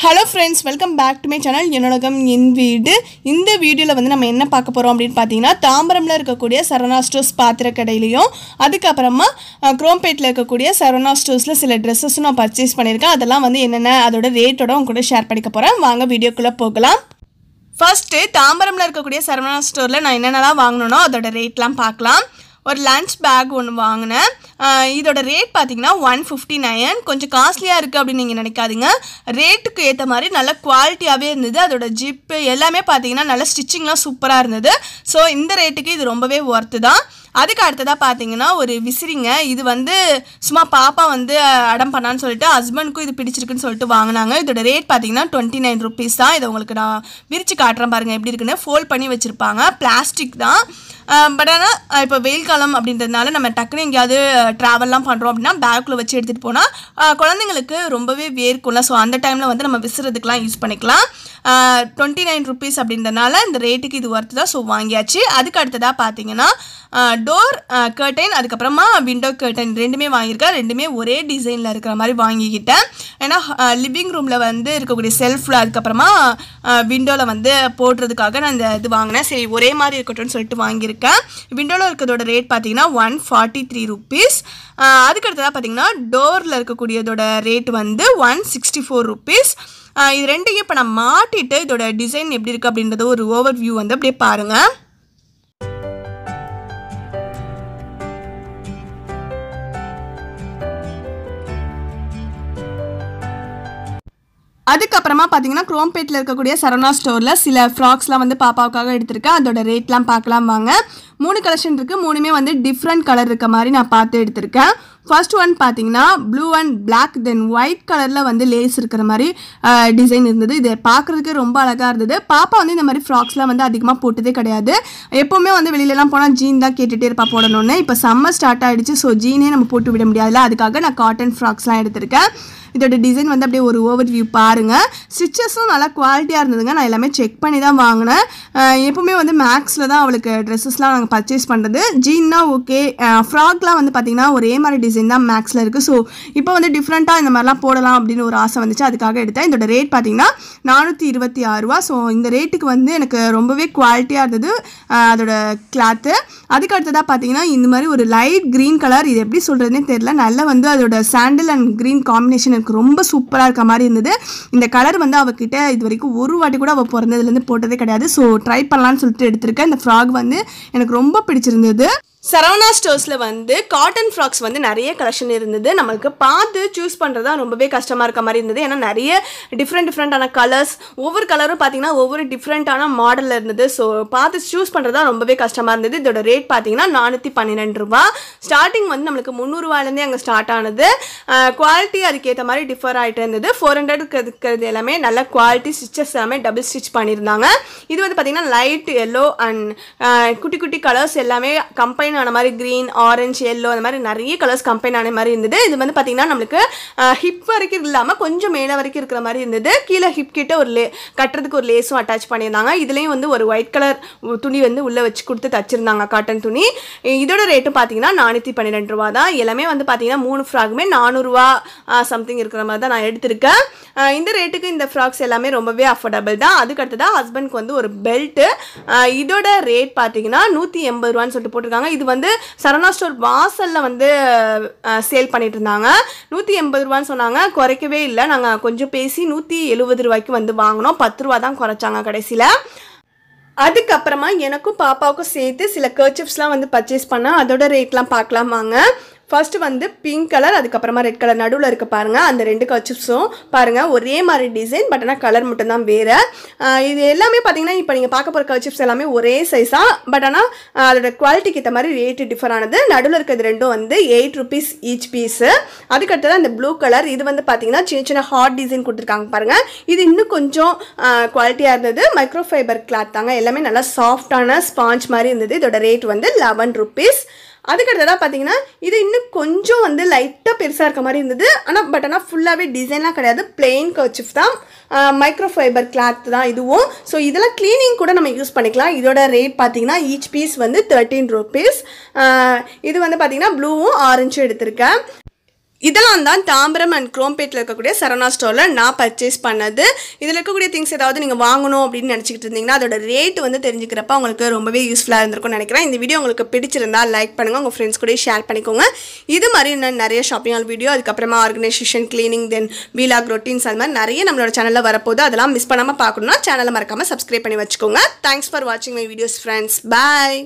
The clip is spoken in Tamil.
hello friends welcome back to my channel என்னோடகம் என் வீடு இந்த வீடியோவில் வந்து நம்ம என்ன பார்க்க போகிறோம் அப்படின்னு பார்த்தீங்கன்னா தாம்பரமில் இருக்கக்கூடிய சரவணா ஸ்டோர்ஸ் பாத்திர கடையிலையும் அதுக்கப்புறமா குரோம்பேட்டில் இருக்கக்கூடிய சரவணா ஸ்டோர்ஸில் சில ட்ரெஸ்ஸஸும் நான் பர்ச்சேஸ் பண்ணியிருக்கேன் அதெல்லாம் வந்து என்னென்ன அதோட ரேட்டோட உங்க கூட ஷேர் பண்ணிக்க போகிறேன் வாங்க வீடியோக்குள்ளே போகலாம் ஃபஸ்ட்டு தாம்பரமில் இருக்கக்கூடிய சரவணா ஸ்டோரில் நான் என்னென்னலாம் வாங்கினோனோ அதோட ரேட்லாம் பார்க்கலாம் ஒரு லன்ச் பேக் ஒன்று வாங்கினேன் இதோட ரேட் பார்த்தீங்கன்னா ஒன் ஃபிஃப்டி நைன் கொஞ்சம் காஸ்ட்லியாக இருக்குது அப்படின்னு நீங்கள் நினைக்காதீங்க ரேட்டுக்கு ஏற்ற மாதிரி நல்ல குவாலிட்டியாகவே இருந்தது அதோட ஜிப்பு எல்லாமே பார்த்தீங்கன்னா நல்ல ஸ்டிச்சிங்லாம் சூப்பராக இருந்தது ஸோ இந்த ரேட்டுக்கு இது ரொம்பவே ஒர்த்து தான் அதுக்கு அடுத்ததாக பார்த்தீங்கன்னா ஒரு விசிறிங்க இது வந்து சும்மா பாப்பா வந்து அடம் பண்ணான்னு சொல்லிட்டு ஹஸ்பண்டுக்கும் இது பிடிச்சிருக்குன்னு சொல்லிட்டு வாங்கினாங்க இதோட ரேட் பார்த்தீங்கன்னா டுவெண்ட்டி நைன் ருபீஸ் தான் இதை உங்களுக்கு நான் விரித்து காட்டுறேன் பாருங்கள் எப்படி இருக்குன்னு ஃபோல்ட் பண்ணி வச்சுருப்பாங்க பிளாஸ்டிக் தான் பட் ஆனால் இப்போ வெயில் காலம் அப்படின்றதுனால நம்ம டக்குன்னு எங்கேயாவது ட்ராவல்லாம் பண்ணுறோம் அப்படின்னா பேக்கில் வச்சு எடுத்துகிட்டு போனால் குழந்தைங்களுக்கு ரொம்பவே வேர்க்கும்ல ஸோ அந்த டைமில் வந்து நம்ம விசுறதுக்கெலாம் யூஸ் பண்ணிக்கலாம் டுவெண்ட்டி நைன் ருபீஸ் அப்படின்றனால இந்த ரேட்டுக்கு இது ஒர்த்து தான் ஸோ வாங்கியாச்சு அதுக்கு அடுத்ததாக பார்த்தீங்கன்னா டோர் கர்டைன் அதுக்கப்புறமா விண்டோ கர்டைன் ரெண்டுமே வாங்கியிருக்கேன் ரெண்டுமே ஒரே டிசைனில் இருக்கிற மாதிரி வாங்கிக்கிட்டேன் ஏன்னா லிவிங் ரூமில் வந்து இருக்கக்கூடிய செல்ஃபில் அதுக்கப்புறமா விண்டோவில் வந்து போடுறதுக்காக நான் இந்த இது வாங்கினேன் சரி ஒரே மாதிரி இருக்கட்டும்னு சொல்லிட்டு வாங்கியிருக்கேன் விண்டோவில் இருக்கிறதோட ரேட் பார்த்தீங்கன்னா ஒன் ஃபார்ட்டி த்ரீ ருப்பீஸ் அதுக்கடுத்ததாக பார்த்தீங்கன்னா டோரில் இருக்கக்கூடியதோட ரேட் வந்து ஒன் சிக்ஸ்டி ஃபோர் ருப்பீஸ் இது ரெண்டையும் இப்போ நான் மாட்டிட்டு இதோட டிசைன் எப்படி இருக்குது அப்படின்றத ஒரு ஓவர் வியூ வந்து அப்படியே பாருங்கள் அதுக்கப்புறமா பார்த்தீங்கன்னா குரோம்பேட்டில் இருக்கக்கூடிய சரவணா ஸ்டோரில் சில ஃப்ராக்ஸ்லாம் வந்து பாப்பாவுக்காக எடுத்திருக்கேன் அதோட ரேட்லாம் பார்க்கலாம் வாங்க மூணு கலெக்ஷன் இருக்குது மூணுமே வந்து டிஃப்ரெண்ட் கலர் இருக்க மாதிரி நான் பார்த்து எடுத்திருக்கேன் ஃபர்ஸ்ட் ஒன் பார்த்தீங்கன்னா blue and black then white கலரில் வந்து லேஸ் இருக்கிற மாதிரி டிசைன் இருந்தது இதை பார்க்குறதுக்கு ரொம்ப அழகாக இருந்தது பாப்பா வந்து இந்த மாதிரி ஃப்ராக்ஸ்லாம் வந்து அதிகமாக போட்டதே கிடையாது எப்போவுமே வந்து வெளியிலலாம் போனால் ஜீன் தான் கேட்டுகிட்டே இருப்பா போடணும்னு இப்போ சம்மர் ஸ்டார்ட் ஆகிடுச்சு ஸோ ஜீனே நம்ம போட்டு விட முடியாதுல அதுக்காக நான் காட்டன் ஃப்ராக்ஸ்லாம் எடுத்திருக்கேன் இதோட டிசைன் வந்து அப்படியே ஒரு ஓவர் வியூ பாருங்கள் ஸ்டிச்சஸும் நல்லா குவாலிட்டியாக இருந்ததுங்க நான் எல்லாமே செக் பண்ணி தான் வாங்கினேன் எப்பவுமே வந்து மேக்ஸில் தான் அவளுக்கு ட்ரெஸ்ஸஸ்லாம் நாங்கள் பர்ச்சேஸ் பண்ணுறது ஜீன்னா ஓகே ஃப்ராக்லாம் வந்து பார்த்திங்கன்னா ஒரே மாதிரி டிசைன் தான் மேக்ஸில் இருக்குது ஸோ இப்போ வந்து டிஃப்ரெண்ட்டாக இந்த மாதிரிலாம் போடலாம் அப்படின்னு ஒரு ஆசை வந்துச்சு அதுக்காக எடுத்தேன் இதோட ரேட் பார்த்திங்கன்னா நானூற்றி இருபத்தி ஆறுரூவா ஸோ இந்த ரேட்டுக்கு வந்து எனக்கு ரொம்பவே குவாலிட்டியாக இருந்தது அதோட கிளாத்து அதுக்கு அடுத்ததாக பார்த்தீங்கன்னா இந்த மாதிரி ஒரு லைட் க்ரீன் கலர் இது எப்படி சொல்கிறதுனே தெரில நல்லா வந்து அதோட சாண்டில் அண்ட் க்ரீன் காம்பினேஷன் எனக்கு ரொம்ப சூப்பராக இருக்க மாதிரி இருந்தது இந்த கலர் வந்து அவகிட்ட இது வரைக்கும் ஒரு வாட்டி கூட அவள் பிறந்ததுலேருந்து போட்டதே கிடையாது ஸோ ட்ரை பண்ணலான்னு சொல்லிட்டு எடுத்திருக்கேன் இந்த ஃப்ராக் வந்து எனக்கு ரொம்ப பிடிச்சிருந்தது சரவணா ஸ்டோர்ஸில் வந்து காட்டன் ஃப்ராக்ஸ் வந்து நிறைய கலெக்ஷன் இருந்தது நம்மளுக்கு பார்த்து சூஸ் பண்ணுறது தான் ரொம்பவே கஷ்டமாக இருக்க மாதிரி இருந்தது ஏன்னா நிறைய டிஃப்ரெண்ட் டிஃப்ரெண்ட்டான கலர்ஸ் ஒவ்வொரு கலரும் பார்த்தீங்கன்னா ஒவ்வொரு டிஃப்ரெண்ட்டான மாடலில் இருந்தது ஸோ பார்த்து சூஸ் பண்ணுறது தான் ரொம்பவே கஷ்டமாக இருந்தது இதோட ரேட் பார்த்தீங்கன்னா நானூற்றி பன்னிரெண்டு ரூபா ஸ்டார்டிங் வந்து நம்மளுக்கு முந்நூறுவாயிலேருந்தே அங்கே ஸ்டார்ட் ஆனது குவாலிட்டி அதுக்கேற்ற மாதிரி டிஃபர் ஆகிட்டு இருந்தது ஃபோர் ஹண்ட்ரட் இருக்கிறது எல்லாமே நல்ல குவாலிட்டி ஸ்டிச்சஸ் எல்லாமே டபுள் ஸ்டிச் பண்ணியிருந்தாங்க இது வந்து பார்த்திங்கன்னா லைட் எல்லோ அண்ட் குட்டி குட்டி கலர்ஸ் எல்லாமே கம்பைன் கம்பைன் ஆன மாதிரி க்ரீன் ஆரஞ்சு எல்லோ அந்த மாதிரி நிறைய கலர்ஸ் கம்பைன் ஆன மாதிரி இருந்தது இது வந்து பார்த்தீங்கன்னா நம்மளுக்கு ஹிப் வரைக்கும் இல்லாமல் கொஞ்சம் மேலே வரைக்கும் இருக்கிற மாதிரி இருந்தது கீழே ஹிப் கிட்ட ஒரு லே கட்டுறதுக்கு ஒரு லேஸும் அட்டாச் பண்ணியிருந்தாங்க இதுலேயும் வந்து ஒரு ஒயிட் கலர் துணி வந்து உள்ளே வச்சு கொடுத்து தச்சிருந்தாங்க காட்டன் துணி இதோட ரேட்டும் பார்த்தீங்கன்னா நானூற்றி பன்னிரெண்டு ரூபா தான் எல்லாமே வந்து பார்த்தீங்கன்னா மூணு ஃப்ராக்குமே நானூறுரூவா சம்திங் இருக்கிற மாதிரி தான் நான் எடுத்திருக்கேன் இந்த ரேட்டுக்கு இந்த ஃப்ராக்ஸ் எல்லாமே ரொம்பவே அஃபோர்டபுள் தான் தான் ஹஸ்பண்ட்க்கு வந்து ஒரு பெல்ட்டு இதோட ரேட் பார்த்தீங்கன்னா நூற்றி எண்பது ரூபான்னு சொல்லிட்டு போட்டிருக்காங்க இது வந்து சரணா ஸ்டோர் வாசலில் வந்து சேல் பண்ணிட்டு இருந்தாங்க நூற்றி எண்பது ரூபான்னு சொன்னாங்க குறைக்கவே இல்லை நாங்கள் கொஞ்சம் பேசி நூற்றி எழுபது ரூபாய்க்கு வந்து வாங்கினோம் பத்து ரூபா தான் குறைச்சாங்க கடைசியில் அதுக்கப்புறமா எனக்கும் பாப்பாவுக்கும் சேர்த்து சில கர்ச்சிப்ஸ்லாம் வந்து பர்ச்சேஸ் பண்ணேன் அதோட ரேட்லாம் பார்க்கலாம் வாங்க ஃபஸ்ட்டு வந்து பிங்க் கலர் அதுக்கப்புறமா ரெட் கலர் நடுவில் இருக்க பாருங்கள் அந்த ரெண்டு கச்சிப்ஸும் பாருங்கள் ஒரே மாதிரி டிசைன் பட் ஆனால் கலர் மட்டும்தான் வேறு இது எல்லாமே பார்த்தீங்கன்னா இப்போ நீங்கள் பார்க்க போகிற கச்சிப்ஸ் எல்லாமே ஒரே சைஸாக பட் ஆனால் அதோட குவாலிட்டிக்கு ஏற்ற மாதிரி ரேட்டு டிஃபர் ஆனது நடுவில் இருக்கிறது ரெண்டும் வந்து எயிட் ருபீஸ் ஈச் பீஸு அதுக்கடுத்தது அந்த ப்ளூ கலர் இது வந்து பார்த்தீங்கன்னா சின்ன சின்ன ஹார்ட் டிசைன் கொடுத்துருக்காங்க பாருங்கள் இது இன்னும் கொஞ்சம் குவாலிட்டியாக இருந்தது மைக்ரோஃபைபர் கிளாத் தாங்க எல்லாமே நல்லா சாஃப்டான ஸ்பாஞ்ச் மாதிரி இருந்தது இதோட ரேட் வந்து லெவன் ருபீஸ் அதுக்கடுத்ததாக பார்த்தீங்கன்னா இது இன்னும் கொஞ்சம் வந்து லைட்டாக பெருசாக இருக்க மாதிரி இருந்தது ஆனால் பட் ஆனால் ஃபுல்லாகவே டிசைன்லாம் கிடையாது பிளெயின் கர்ச்சிஃப் தான் மைக்ரோ ஃபைபர் கிளாத் தான் இதுவும் ஸோ இதெல்லாம் க்ளீனிங் கூட நம்ம யூஸ் பண்ணிக்கலாம் இதோட ரேட் பார்த்தீங்கன்னா ஈச் பீஸ் வந்து தேர்ட்டீன் ருபீஸ் இது வந்து பார்த்தீங்கன்னா ப்ளூவும் ஆரஞ்சும் எடுத்திருக்கேன் இதெல்லாம் தான் தாம்பரம் அண்ட் குரோம்பேட்டில் இருக்கக்கூடிய சரணா ஸ்டோரில் நான் பர்ச்சேஸ் பண்ணது இதில் இருக்கக்கூடிய திங்ஸ் ஏதாவது நீங்கள் வாங்கணும் அப்படின்னு நினச்சிக்கிட்டு இருந்தீங்கன்னா அதோட ரேட்டு வந்து தெரிஞ்சுக்கிறப்ப உங்களுக்கு ரொம்பவே யூஸ்ஃபுல்லாக இருந்திருக்கும்னு நினைக்கிறேன் இந்த வீடியோ உங்களுக்கு பிடிச்சிருந்தால் லைக் பண்ணுங்கள் உங்கள் ஃப்ரெண்ட்ஸ் கூட ஷேர் பண்ணிக்கோங்க இது மாதிரி நான் நிறைய ஷாப்பிங் ஆல் வீடியோ அதுக்கப்புறமா organisation cleaning then vlog routines அந்த மாதிரி நிறைய நம்மளோட சேனலில் வரப்போது அதெல்லாம் மிஸ் பண்ணாமல் பார்க்கணும்னா சேனலை மறக்காமல் சப்ஸ்கிரைப் பண்ணி வச்சுக்கோங்க தேங்க்ஸ் ஃபார் வாட்சிங் மை வீடியோஸ் ஃப்ரெண்ட்ஸ் பாய்